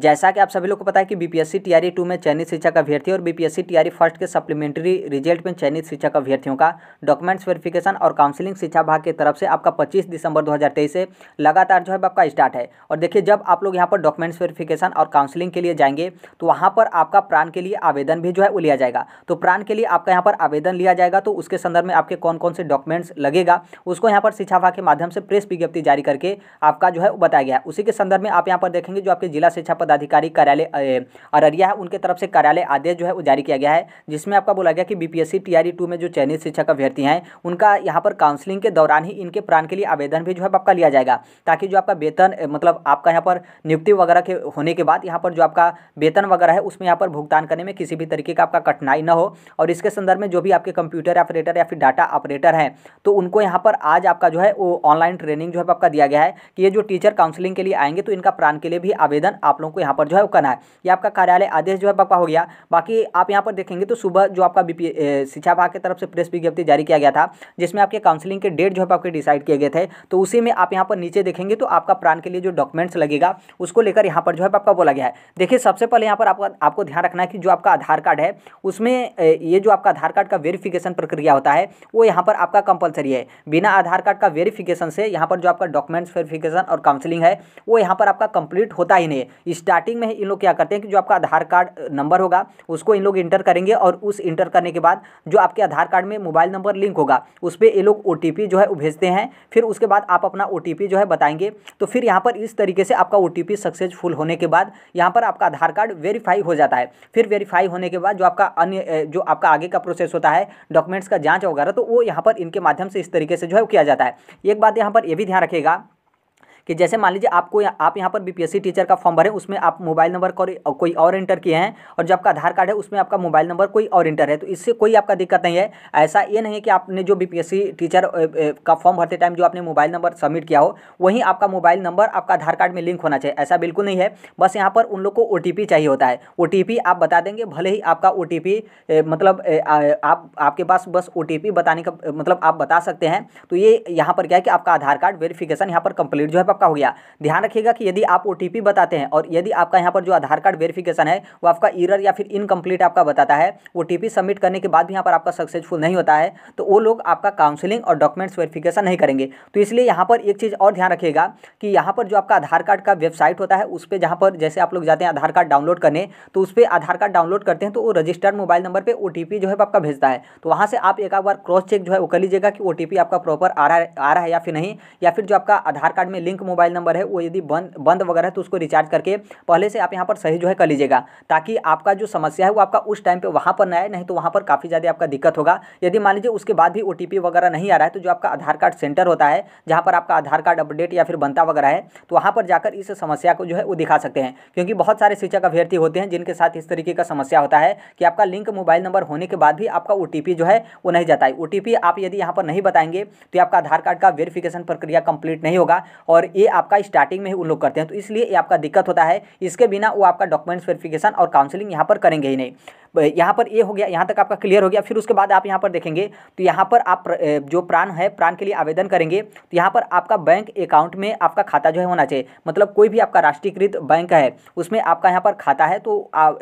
जैसा कि आप सभी लोग को पता है कि बीपीएससी टीआरई टू में चयनित शिक्षक अभ्यर्थी और बीपीएससी टीआरई फर्स्ट के सप्लीमेंट्री रिजल्ट में चयनित शिक्षक अभ्यर्थियों का डॉक्यूमेंट्स वेरिफिकेशन और काउंसिलिंग शिक्षा भाग की तरफ से आपका 25 दिसंबर 2023 से लगातार जो है आपका स्टार्ट है और देखिए जब आप लोग यहाँ पर डॉक्यूमेंट्स वेरिफिकेशन और काउंसिलिंग के लिए जाएंगे तो वहाँ पर आपका प्राण के लिए आवेदन भी जो है वो लिया जाएगा तो प्राण के लिए आपका यहाँ पर आवेदन लिया जाएगा तो उसके संदर्भ में आपके कौन कौन से डॉक्यूमेंट्स लगेगा उसको यहाँ पर शिक्षा भाग के माध्यम से प्रेस विज्ञप्ति जारी करके आपका जो है बताया गया उसी के संदर्भ में आप यहाँ पर देखेंगे जो आपके जिला शिक्षा पदाधिकारी कार्यालय अररिया है उनके तरफ से कार्यालय आदेश जो है वो जारी किया गया है जिसमें आपका बोला गया कि बीपीएससी टीआरई टू में जो चयनित शिक्षक अभ्यर्थी हैं उनका यहाँ पर काउंसलिंग के दौरान ही इनके प्राण के लिए आवेदन भी जो है आपका लिया जाएगा ताकि जो आपका वेतन मतलब आपका यहाँ पर नियुक्ति वगैरह के होने के बाद यहाँ पर जो आपका वेतन वगैरह है उसमें यहाँ पर भुगतान करने में किसी भी तरीके का आपका कठिनाई न हो और इसके संदर्भ में जो भी आपके कंप्यूटर ऑपरेटर या फिर डाटा ऑपरेटर हैं तो उनको यहाँ पर आज आपका जो है वो ऑनलाइन ट्रेनिंग जो है आपका दिया गया है कि ये जो टीचर काउंसलिंग के लिए आएंगे तो इनका प्राण के लिए भी आवेदन आप लोगों को आपको यहाँ पर जो है वो करना है ये आपका कार्यालय आदेश जो है पक्का हो गया बाकी आप यहाँ पर देखेंगे तो सुबह जो आपका बी शिक्षा विभाग की तरफ से प्रेस विज्ञप्ति जारी किया गया था जिसमें आपके काउंसिलिंग के डेट जो है आपके डिसाइड किए गए थे तो उसी में आप यहाँ पर नीचे देखेंगे तो आपका प्राण के लिए जो डॉक्यूमेंट्स लगेगा उसको लेकर यहाँ पर जो है आपका बोला गया है देखिए सबसे पहले यहाँ पर आपका आपको ध्यान रखना है कि जो आपका आधार कार्ड है उसमें ये जो आपका आधार कार्ड का वेरिफिकेशन प्रक्रिया होता है वो यहाँ पर आपका कंपलसरी है बिना आधार कार्ड का वेरिफिकेशन से यहाँ पर जो आपका डॉक्यूमेंट्स वेरिफिकेशन और काउंसिलिंग है वो यहाँ पर आपका कंप्लीट होता ही नहीं है स्टार्टिंग में इन लोग क्या करते हैं कि जो आपका आधार कार्ड नंबर होगा उसको इन लोग इंटर करेंगे और उस इंटर करने के बाद जो आपके आधार कार्ड में मोबाइल नंबर लिंक होगा उस पर ये लोग ओ जो है भेजते हैं फिर उसके बाद आप अपना ओ जो है बताएंगे तो फिर यहाँ पर इस तरीके से आपका ओ सक्सेसफुल होने के बाद यहाँ पर आपका आधार कार्ड वेरीफाई हो जाता है फिर वेरीफाई होने के बाद जो आपका अन्य जो आपका आगे का प्रोसेस होता है डॉक्यूमेंट्स का जाँच वगैरह तो वो यहाँ पर इनके माध्यम से इस तरीके से जो है किया जाता है एक बात यहाँ पर यह भी ध्यान रखेगा कि जैसे मान लीजिए आपको या, आप यहाँ पर बीपीएससी टीचर का फॉर्म भरें उसमें आप मोबाइल नंबर को कोई और इंटर किए हैं और जो आपका आधार कार्ड है उसमें आपका मोबाइल नंबर कोई और इंटर है तो इससे कोई आपका दिक्कत नहीं है ऐसा ये नहीं है कि आपने जो बीपीएससी टीचर का फॉर्म भरते टाइम जो आपने मोबाइल नंबर सबमिट किया हो वहीं आपका मोबाइल नंबर आपका आधार कार्ड में लिंक होना चाहिए ऐसा बिल्कुल नहीं है बस यहाँ पर उन लोग को ओ चाहिए होता है ओ आप बता देंगे भले ही आपका ओ मतलब आप आपके पास बस ओ बताने का मतलब आप बता सकते हैं तो ये यहाँ पर क्या है कि आपका आधार कार्ड वेरिफिकेशन यहाँ पर कंप्लीट जो है आपका हो गया ध्यान रखिएगा कि यदि आप ओ बताते हैं और यदि आपका यहाँ पर जो आधार कार्ड वेरिफिकेशन है वो आपका ईरर या फिर इनकम्प्लीट आपका बताता है ओ सबमिट करने के बाद भी यहाँ पर आपका सक्सेसफुल नहीं होता है तो वो लोग आपका काउंसिलिंग और डॉक्यूमेंट्स वेरिफिकेशन नहीं करेंगे तो इसलिए यहाँ पर एक चीज़ और ध्यान रखिएगा कि यहाँ पर जो आपका आधार कार्ड का वेबसाइट होता है उस पर जहाँ पर जैसे आप लोग जाते हैं आधार कार्ड डाउनलोड करने तो उस पर आधार कार्ड डाउनलोड करते हैं तो वो रजिस्टर्ड मोबाइल नंबर पर ओ जो है आपका भेजता है तो वहाँ से आप एक बार क्रॉस चेक जो है वो कर लीजिएगा कि ओ आपका प्रॉपर आ रहा है या फिर नहीं या फिर जो आपका आधार कार्ड में लिंक मोबाइल नंबर है वो यदि बंद बंद वगैरह है तो उसको रिचार्ज करके पहले से आप यहाँ पर सही जो है कर लीजिएगा ताकि आपका जो समस्या है वो आपका उस टाइम पर वहाँ पर ना आए नहीं तो वहाँ पर काफ़ी ज़्यादा आपका दिक्कत होगा यदि मान लीजिए उसके बाद भी ओ वगैरह नहीं आ रहा है तो जो आपका आधार कार्ड सेंटर होता है जहाँ पर आपका आधार कार्ड अपडेट या फिर बनता वगैरह है तो वहाँ पर जाकर इस समस्या को जो है वो दिखा सकते हैं क्योंकि बहुत सारे शिक्षक अभ्यर्थी होते हैं जिनके साथ इस तरीके का समस्या होता है कि आपका लिंक मोबाइल नंबर होने के बाद भी आपका ओ जो है वो नहीं जाता है ओ आप यदि यहाँ पर नहीं बताएंगे तो आपका आधार कार्ड का वेरिफिकेशन प्रक्रिया कंप्लीट नहीं होगा और ये आपका स्टार्टिंग में ही उन लोग करते हैं तो इसलिए ये आपका दिक्कत होता है इसके बिना वो आपका डॉक्यूमेंट्स वेरिफिकेशन और काउंसिलिंग यहाँ पर करेंगे ही नहीं यहाँ पर ये यह हो गया यहाँ तक आपका क्लियर हो गया फिर उसके बाद आप यहाँ पर देखेंगे तो यहाँ पर आप जो प्राण है प्राण के लिए आवेदन करेंगे तो यहाँ पर आपका बैंक अकाउंट में आपका खाता जो है होना चाहिए मतलब कोई भी आपका राष्ट्रीयकृत बैंक है उसमें आपका यहाँ पर खाता है तो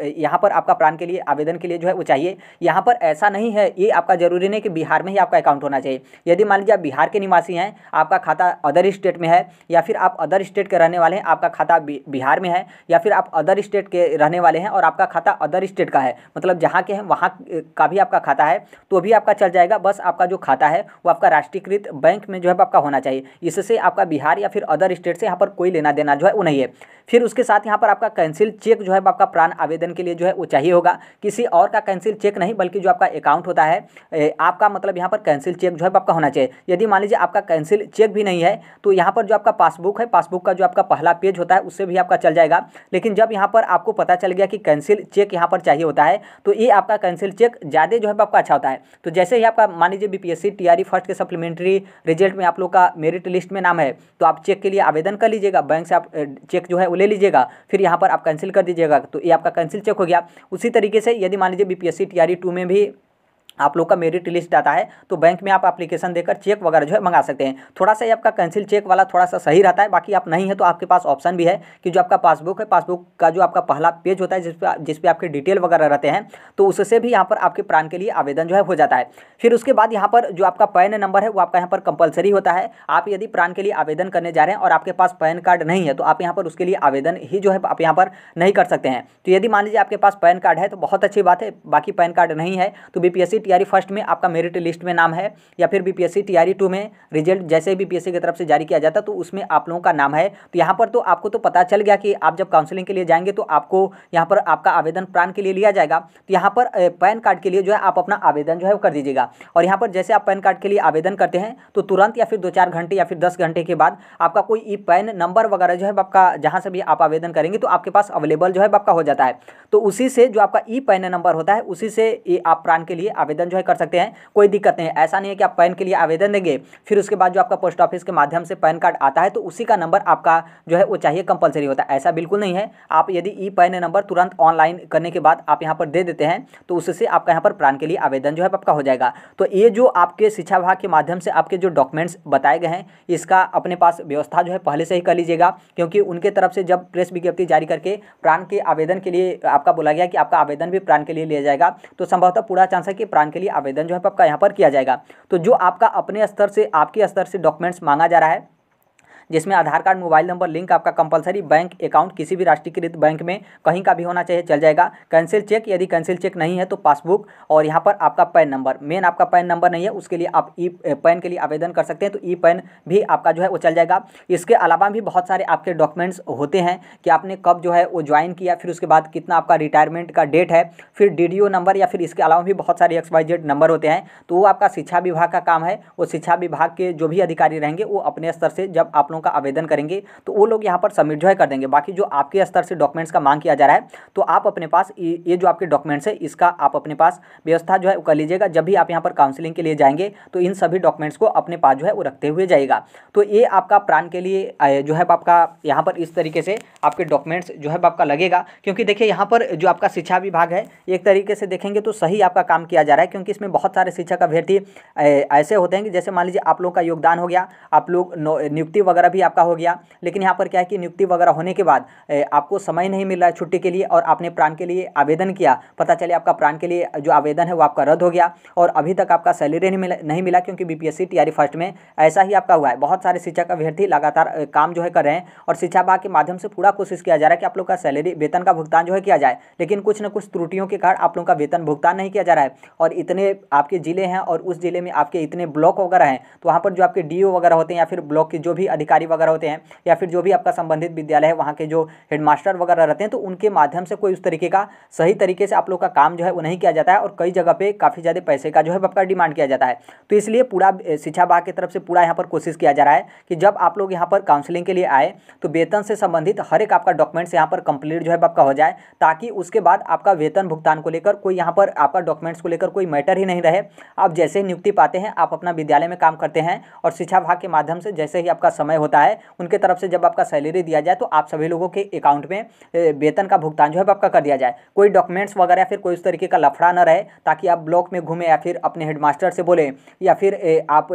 यहाँ पर आपका प्राण के लिए आवेदन के लिए जो है वो चाहिए यहाँ पर ऐसा नहीं है ये आपका जरूरी नहीं कि बिहार में ही आपका अकाउंट होना चाहिए यदि मान लीजिए आप बिहार के निवासी हैं आपका खाता अदर स्टेट में है या फिर आप अदर स्टेट के रहने वाले हैं आपका खाता बिहार में है या फिर आप अदर स्टेट के रहने वाले हैं और आपका खाता अदर स्टेट का है मतलब मतलब जहाँ के हैं वहाँ का भी आपका खाता है तो भी आपका चल जाएगा बस आपका जो खाता है वो आपका राष्ट्रीयकृत बैंक में जो है आपका होना चाहिए इससे आपका बिहार या फिर अदर स्टेट से यहाँ पर कोई लेना देना जो है वो नहीं है फिर उसके साथ यहाँ पर आपका कैंसिल चेक जो है आपका प्राण आवेदन के लिए जो है वो चाहिए होगा किसी और का कैंसिल चेक नहीं बल्कि जो आपका अकाउंट होता है आपका मतलब यहाँ पर कैंसिल चेक जो है आपका होना चाहिए यदि मान लीजिए आपका कैंसिल चेक भी नहीं है तो यहाँ पर जो आपका पासबुक है पासबुक का जो आपका पहला पेज होता है उससे भी आपका चल जाएगा लेकिन जब यहाँ पर आपको पता चल गया कि कैंसिल चेक यहाँ पर चाहिए होता है तो ये आपका कैंसिल चेक ज़्यादा जो है आपका अच्छा होता है तो जैसे ही आपका मान लीजिए बी पी फर्स्ट के सप्लीमेंट्री रिजल्ट में आप लोग का मेरिट लिस्ट में नाम है तो आप चेक के लिए आवेदन कर लीजिएगा बैंक से आप चेक जो है वो ले लीजिएगा फिर यहाँ पर आप कैंसिल कर दीजिएगा तो ये आपका कैंसिल चेक हो गया उसी तरीके से यदि मान लीजिए बी पी एस में भी आप लोग का मेरिट लिस्ट आता है तो बैंक में आप एप्लीकेशन देकर चेक वगैरह जो है मंगा सकते हैं थोड़ा सा ये आपका कैंसिल चेक वाला थोड़ा सा सही रहता है बाकी आप नहीं है तो आपके पास ऑप्शन भी है कि जो आपका पासबुक है पासबुक का जो आपका पहला पेज होता है जिस पर जिस पर आपके डिटेल वगैरह रहते हैं तो उससे भी यहाँ पर आपके प्राण के लिए आवेदन जो है हो जाता है फिर उसके बाद यहाँ पर जो आपका पैन नंबर है वो आपका यहाँ पर कंपलसरी होता है आप यदि प्राण के लिए आवेदन करने जा रहे हैं और आपके पास पैन कार्ड नहीं है तो आप यहाँ पर उसके लिए आवेदन ही जो है आप यहाँ पर नहीं कर सकते हैं तो यदि मान लीजिए आपके पास पैन कार्ड है तो बहुत अच्छी बात है बाकी पैन कार्ड नहीं है तो बी तैयारी फर्स्ट में आपका मेरिट लिस्ट में नाम है या फिर बीपीएससी तैयारी टू में रिजल्ट जैसे बीपीएससी की तरफ से जारी किया जाता तो उसमें आप लोगों का नाम है तो यहाँ पर तो आपको तो पता चल गया कि आप जब काउंसलिंग के लिए जाएंगे तो आपको यहाँ पर आपका आवेदन प्राण के लिए लिया जाएगा तो यहाँ पर पैन कार्ड के लिए जो है आप अपना आवेदन जो है कर दीजिएगा और यहाँ पर जैसे आप पैन कार्ड के लिए आवेदन करते हैं तो तुरंत या फिर दो चार घंटे या फिर दस घंटे के बाद आपका कोई ई पैन नंबर वगैरह जो है आपका जहाँ से भी आप आवेदन करेंगे तो आपके पास अवेलेबल जो है आपका हो जाता है तो उसी से जो आपका ई पैन नंबर होता है उसी से आप प्राण के लिए आवेदन आवेदन जो है कर सकते हैं कोई दिक्कत नहीं ऐसा नहीं है कि आप पैन के लिए आवेदन देंगे फिर उसके बाद जो आपका पोस्ट ऑफिस के माध्यम से पैन कार्ड आता है तो उसी का नंबर आपका जो है वो चाहिए कंपलसरी होता है ऐसा बिल्कुल नहीं है आप यदि ई पैन नंबर तुरंत ऑनलाइन करने के बाद आप यहाँ पर दे देते हैं तो उससे आपका यहाँ पर प्राण के लिए आवेदन जो है आपका हो जाएगा तो ये जो आपके शिक्षा विभाग के माध्यम से आपके जो डॉक्यूमेंट्स बताए गए हैं इसका अपने पास व्यवस्था जो है पहले से ही कर लीजिएगा क्योंकि उनके तरफ से जब प्रेस विज्ञप्ति जारी करके प्राण के आवेदन के लिए आपका बोला गया कि आपका आवेदन भी प्राण के लिए लिया जाएगा तो संभवतः पूरा चांस है कि प्राण भुगतान के लिए आवेदन जो है आपका यहाँ पर किया जाएगा तो जो आपका अपने स्तर से आपके स्तर से डॉक्यूमेंट्स मांगा जा रहा है जिसमें Aadhaar card mobile number link आपका कंपलसरी बैंक अकाउंट किसी भी राष्ट्रीयकृत बैंक में कहीं का भी होना चाहिए चल जाएगा कैंसिल चेक यदि कैंसिल चेक नहीं है तो पासबुक और यहाँ पर आपका पैन नंबर मेन आपका पैन नंबर नहीं है उसके लिए आप ई पैन के लिए आवेदन कर सकते हैं तो ई पैन भी आपका जो है वो चल जाएगा इसके अलावा भी बहुत सारे आपके डॉक्यूमेंट्स होते हैं कि आपने कब जो है वो ज्वाइन किया फिर उसके बाद कितना आपका रिटायरमेंट का डेट है फिर डी नंबर या फिर इसके अलावा भी बहुत सारे एक्स वाई जेड नंबर होते हैं तो वो आपका शिक्षा विभाग का काम है वो शिक्षा विभाग के जो भी अधिकारी रहेंगे वो अपने स्तर से जब आप लोगों का आवेदन करेंगे तो वो लोग यहाँ पर सबमिट जो है कर देंगे बाकी जो आपके स्तर से डॉक्यूमेंट्स का मांग किया जा रहा है तो आप अपने पास ये जो आपके डॉक्यूमेंट्स है इसका आप अपने पास व्यवस्था जो है कर लीजिएगा जब भी आप यहाँ पर काउंसिलिंग के लिए जाएंगे तो इन सभी डॉक्यूमेंट्स को अपने पास जो है वो रखते हुए जाएगा तो ये आपका प्राण के लिए जो है आपका यहाँ पर इस तरीके से आपके डॉक्यूमेंट्स जो है आपका लगेगा क्योंकि देखिए यहाँ पर जो आपका शिक्षा विभाग है एक तरीके से देखेंगे तो सही आपका काम किया जा रहा है क्योंकि इसमें बहुत सारे शिक्षक अभ्यर्थी ऐसे होते हैं कि जैसे मान लीजिए आप लोगों का योगदान हो गया आप लोग नियुक्ति वगैरह वगैरह भी आपका हो गया लेकिन यहाँ पर क्या है कि नियुक्ति वगैरह होने के बाद आपको समय नहीं मिल रहा है छुट्टी के लिए और आपने प्राण के लिए आवेदन किया पता चले आपका प्राण के लिए जो आवेदन है वो आपका रद्द हो गया और अभी तक आपका सैलरी नहीं मिला नहीं मिला क्योंकि बीपीएससी टीआरई फर्स्ट में ऐसा ही आपका हुआ है बहुत सारे शिक्षक अभ्यर्थी लगातार काम जो है कर रहे हैं और शिक्षा विभाग के माध्यम से पूरा कोशिश किया जा रहा है कि आप लोग का सैलरी वेतन का भुगतान जो है किया जाए लेकिन कुछ ना कुछ त्रुटियों के कारण आप लोगों का वेतन भुगतान नहीं किया जा रहा है और इतने आपके ज़िले हैं और उस जिले में आपके इतने ब्लॉक वगैरह हैं तो वहाँ पर जो आपके डी वगैरह होते हैं या फिर ब्लॉक के जो भी अधिकारी अधिकारी वगैरह होते हैं या फिर जो भी आपका संबंधित विद्यालय है वहाँ के जो हेडमास्टर वगैरह रहते हैं तो उनके माध्यम से कोई उस तरीके का सही तरीके से आप लोग का काम जो है वो नहीं किया जाता है और कई जगह पर काफ़ी ज़्यादा पैसे का जो है आपका डिमांड किया जाता है तो इसलिए पूरा शिक्षा विभाग की तरफ से पूरा यहाँ पर कोशिश किया जा रहा है कि जब आप लोग यहाँ पर काउंसिलिंग के लिए आए तो वेतन से संबंधित हर एक आपका डॉक्यूमेंट्स यहाँ पर कंप्लीट जो है आपका हो जाए ताकि उसके बाद आपका वेतन भुगतान को लेकर कोई यहाँ पर आपका डॉक्यूमेंट्स को लेकर कोई मैटर ही नहीं रहे आप जैसे ही नियुक्ति पाते हैं आप अपना विद्यालय में काम करते हैं और शिक्षा विभाग के माध्यम से जैसे ही आपका समय होता है उनके तरफ से जब आपका सैलरी दिया जाए तो आप सभी लोगों के अकाउंट में वेतन का भुगतान जो है आपका कर दिया जाए कोई डॉक्यूमेंट्स वगैरह फिर कोई उस तरीके का लफड़ा ना रहे ताकि आप ब्लॉक में घूमें या फिर अपने हेडमास्टर से बोले या फिर आप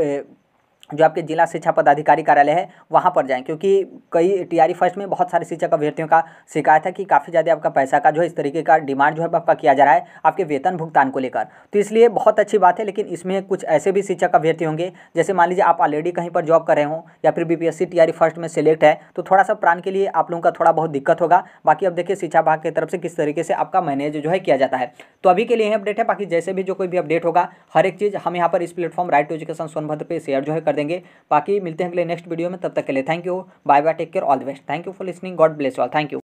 जो आपके जिला शिक्षा पदाधिकारी कार्यालय है वहाँ पर जाएं क्योंकि कई टीआरई फर्स्ट में बहुत सारे शिक्षक अभ्यर्थियों का शिकायत है कि काफ़ी ज़्यादा आपका पैसा का जो है इस तरीके का डिमांड जो है आपका किया जा रहा है आपके वेतन भुगतान को लेकर तो इसलिए बहुत अच्छी बात है लेकिन इसमें कुछ ऐसे भी शिक्षक अभ्यर्थी होंगे जैसे मान लीजिए आप ऑलरेडी कहीं पर जॉब कर रहे हों या फिर बी पी फर्स्ट में सिलेक्ट है तो थोड़ा सा प्राण के लिए आप लोगों का थोड़ा बहुत दिक्कत होगा बाकी अब देखिए शिक्षा विभाग की तरफ से किस तरीके से आपका मैनेज जो है किया जाता है तो अभी के लिए अपडेट है बाकी जैसे भी जो कोई भी अपडेट होगा हर एक चीज़ हम यहाँ पर इस platform right to education Sonbhadra पर शेयर जो है कर देंगे बाकी मिलते हैं अगले नेक्स्ट वीडियो में तब तक के लिए thank you bye bye take care all the best thank you for listening God bless all thank you